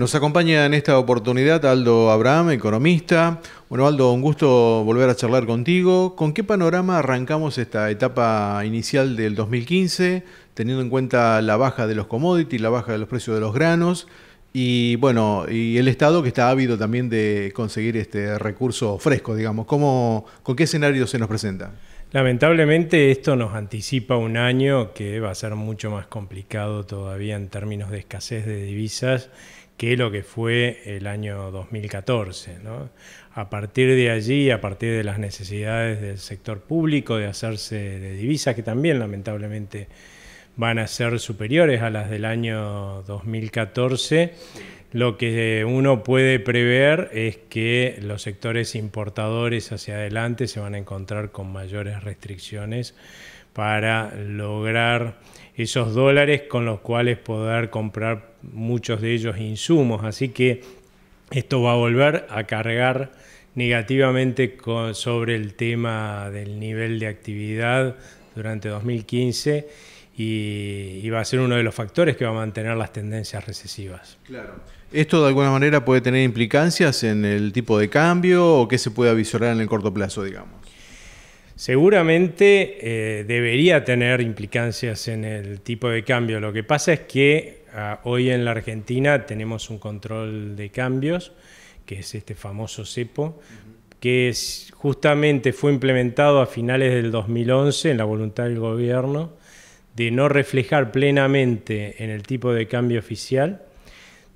Nos acompaña en esta oportunidad Aldo Abraham, economista. Bueno, Aldo, un gusto volver a charlar contigo. ¿Con qué panorama arrancamos esta etapa inicial del 2015, teniendo en cuenta la baja de los commodities, la baja de los precios de los granos? Y bueno, y el Estado que está ávido también de conseguir este recurso fresco, digamos. ¿Con qué escenario se nos presenta? Lamentablemente esto nos anticipa un año que va a ser mucho más complicado todavía en términos de escasez de divisas que lo que fue el año 2014. A partir de allí, a partir de las necesidades del sector público de hacerse de divisas, que también lamentablemente van a ser superiores a las del año 2014, lo que uno puede prever es que los sectores importadores hacia adelante se van a encontrar con mayores restricciones para lograr esos dólares con los cuales poder comprar muchos de ellos insumos. Así que esto va a volver a cargar negativamente sobre el tema del nivel de actividad durante 2015 y, va a ser uno de los factores que va a mantener las tendencias recesivas. Claro. ¿Esto de alguna manera puede tener implicancias en el tipo de cambio o qué se puede avisorar en el corto plazo, digamos? Seguramente eh, debería tener implicancias en el tipo de cambio. Lo que pasa es que ah, hoy en la Argentina tenemos un control de cambios, que es este famoso cepo, que justamente fue implementado a finales del 2011 en la voluntad del gobierno de no reflejar plenamente en el tipo de cambio oficial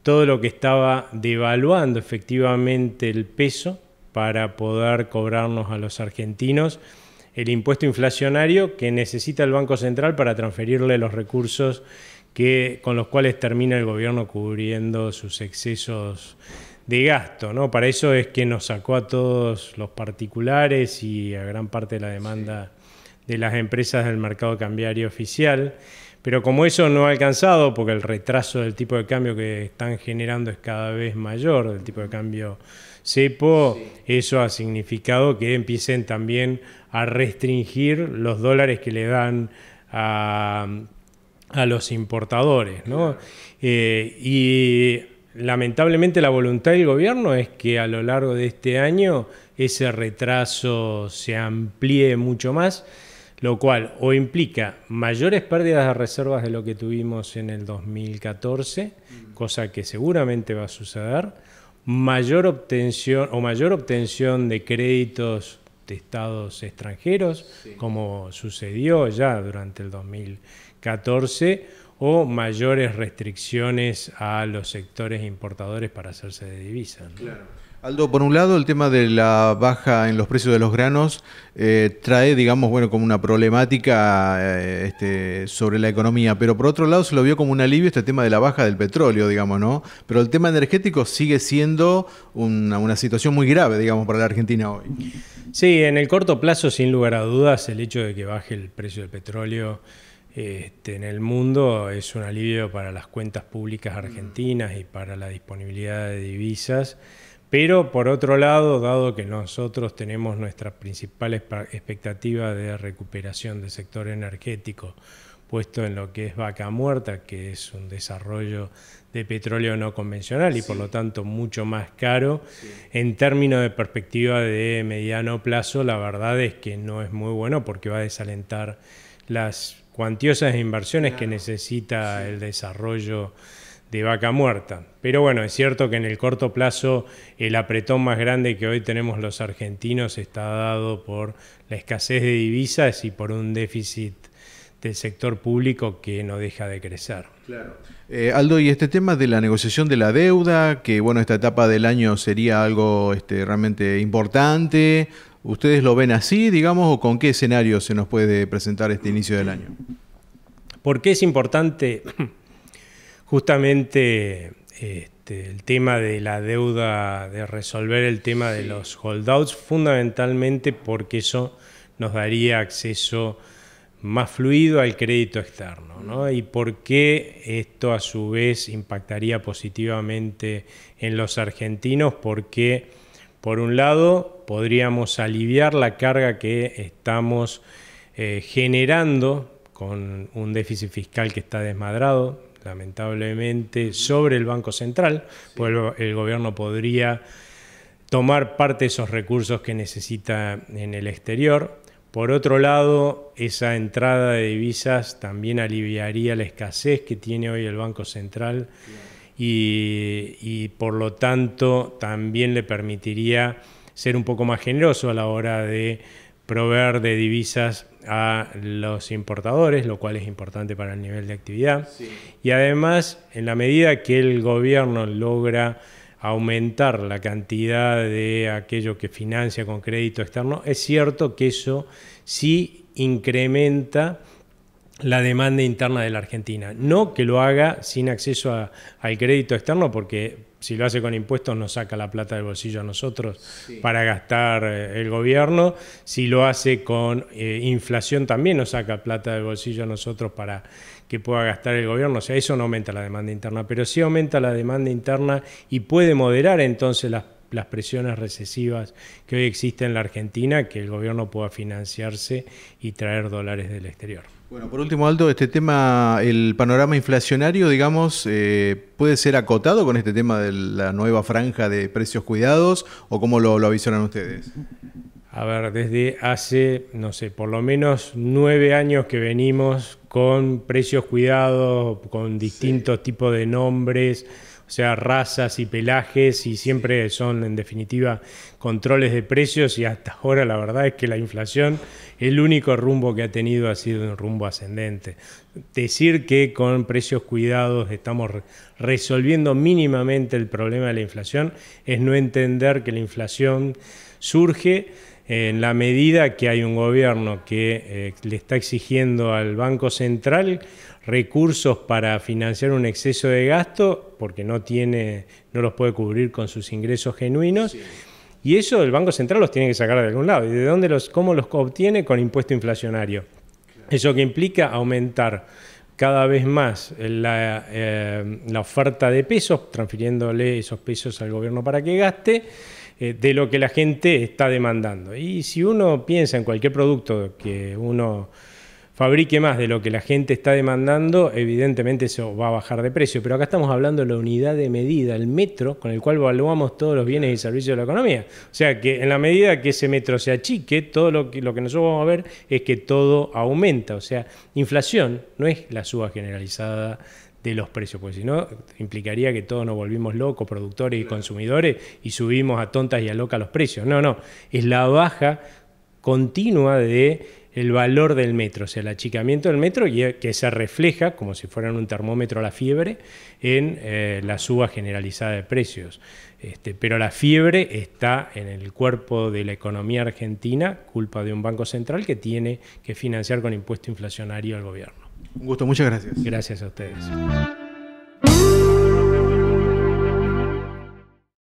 todo lo que estaba devaluando efectivamente el peso para poder cobrarnos a los argentinos el impuesto inflacionario que necesita el Banco Central para transferirle los recursos que, con los cuales termina el gobierno cubriendo sus excesos de gasto, ¿no? Para eso es que nos sacó a todos los particulares y a gran parte de la demanda de las empresas del mercado cambiario oficial. Pero como eso no ha alcanzado, porque el retraso del tipo de cambio que están generando es cada vez mayor, del tipo de cambio cepo, eso ha significado que empiecen también a restringir los dólares que le dan a, los importadores. Eh, y lamentablemente la voluntad del gobierno es que a lo largo de este año ese retraso se amplíe mucho más lo cual o implica mayores pérdidas de reservas de lo que tuvimos en el 2014, cosa que seguramente va a suceder, mayor obtención o mayor obtención de créditos de estados extranjeros, como sucedió ya durante el 2014, o mayores restricciones a los sectores importadores para hacerse de divisas. Aldo, por un lado, el tema de la baja en los precios de los granos eh, trae, digamos, bueno, como una problemática eh, este, sobre la economía, pero por otro lado se lo vio como un alivio este tema de la baja del petróleo, digamos, ¿no? Pero el tema energético sigue siendo una, situación muy grave, digamos, para la Argentina hoy. Sí, en el corto plazo, sin lugar a dudas, el hecho de que baje el precio del petróleo este, en el mundo es un alivio para las cuentas públicas argentinas y para la disponibilidad de divisas. Pero por otro lado, dado que nosotros tenemos nuestra principal expectativa de recuperación del sector energético puesto en lo que es vaca muerta, que es un desarrollo de petróleo no convencional y por lo tanto mucho más caro, en términos de perspectiva de mediano plazo, la verdad es que no es muy bueno porque va a desalentar las cuantiosas inversiones que necesita el desarrollo de vaca muerta. Pero bueno, es cierto que en el corto plazo el apretón más grande que hoy tenemos los argentinos está dado por la escasez de divisas y por un déficit del sector público que no deja de crecer. Claro. Eh, Aldo, y este tema de la negociación de la deuda, que bueno, esta etapa del año sería algo este, realmente importante, ¿ustedes lo ven así, digamos, o con qué escenario se nos puede presentar este inicio del año? ¿Por qué es importante justamente este, el tema de la deuda, de resolver el tema de los holdouts, fundamentalmente porque eso nos daría acceso más fluido al crédito externo, mm. Y por qué esto a su vez impactaría positivamente en los argentinos, porque por un lado podríamos aliviar la carga que estamos eh, generando con un déficit fiscal que está desmadrado, lamentablemente, sobre el Banco Central, pues el, gobierno podría tomar parte de esos recursos que necesita en el exterior. Por otro lado, esa entrada de divisas también aliviaría la escasez que tiene hoy el Banco Central y por lo tanto también le permitiría ser un poco más generoso a la hora de proveer de divisas a los importadores, lo cual es importante para el nivel de actividad. Y además, en la medida que el gobierno logra aumentar la cantidad de aquello que financia con crédito externo, es cierto que eso sí incrementa la demanda interna de la Argentina. No que lo haga sin acceso al crédito externo, porque si lo hace con impuestos nos saca la plata del bolsillo a nosotros para gastar eh, el gobierno. Si lo hace con eh, inflación también nos saca plata del bolsillo a nosotros para que pueda gastar el gobierno. O sea, eso no aumenta la demanda interna, pero sí aumenta la demanda interna y puede moderar entonces las las presiones recesivas que hoy existen en la Argentina, que el gobierno pueda financiarse y traer dólares del exterior. Bueno, por último, Aldo, este tema, el panorama inflacionario, digamos, eh, ¿puede ser acotado con este tema de la nueva franja de precios cuidados o cómo lo, lo ustedes? A ver, desde hace, no sé, por lo menos nueve años que venimos con precios cuidados, con distintos tipos de nombres o sea, razas y pelajes y siempre son en definitiva controles de precios y hasta ahora la verdad es que la inflación, el único rumbo que ha tenido ha sido un rumbo ascendente. Decir que con precios cuidados estamos resolviendo mínimamente el problema de la inflación es no entender que la inflación surge en la medida que hay un gobierno que eh, le está exigiendo al Banco Central recursos para financiar un exceso de gasto porque no tiene no los puede cubrir con sus ingresos genuinos. Y eso el Banco Central los tiene que sacar de algún lado. ¿Y de dónde los cómo los obtiene con impuesto inflacionario? Eso que implica aumentar cada vez más eh, la oferta de pesos, transfiriéndole esos pesos al gobierno para que gaste eh, de lo que la gente está demandando. Y si uno piensa en cualquier producto que uno fabrique más de lo que la gente está demandando, evidentemente eso va a bajar de precio. Pero acá estamos hablando de la unidad de medida, el metro, con el cual evaluamos todos los bienes y servicios de la economía. O sea que en la medida que ese metro se achique, todo lo que, lo que nosotros vamos a ver es que todo aumenta. O sea, inflación no es la suba generalizada de los precios, porque si no, implicaría que todos nos volvimos locos, productores y consumidores, y subimos a tontas y a locas los precios. No, no, es la baja continua de el valor del metro, o sea, el achicamiento del metro que se refleja, como si fueran un termómetro a la fiebre, en eh, la suba generalizada de precios. Este, pero la fiebre está en el cuerpo de la economía argentina, culpa de un banco central que tiene que financiar con impuesto inflacionario al gobierno. Un gusto, muchas gracias. Gracias a ustedes.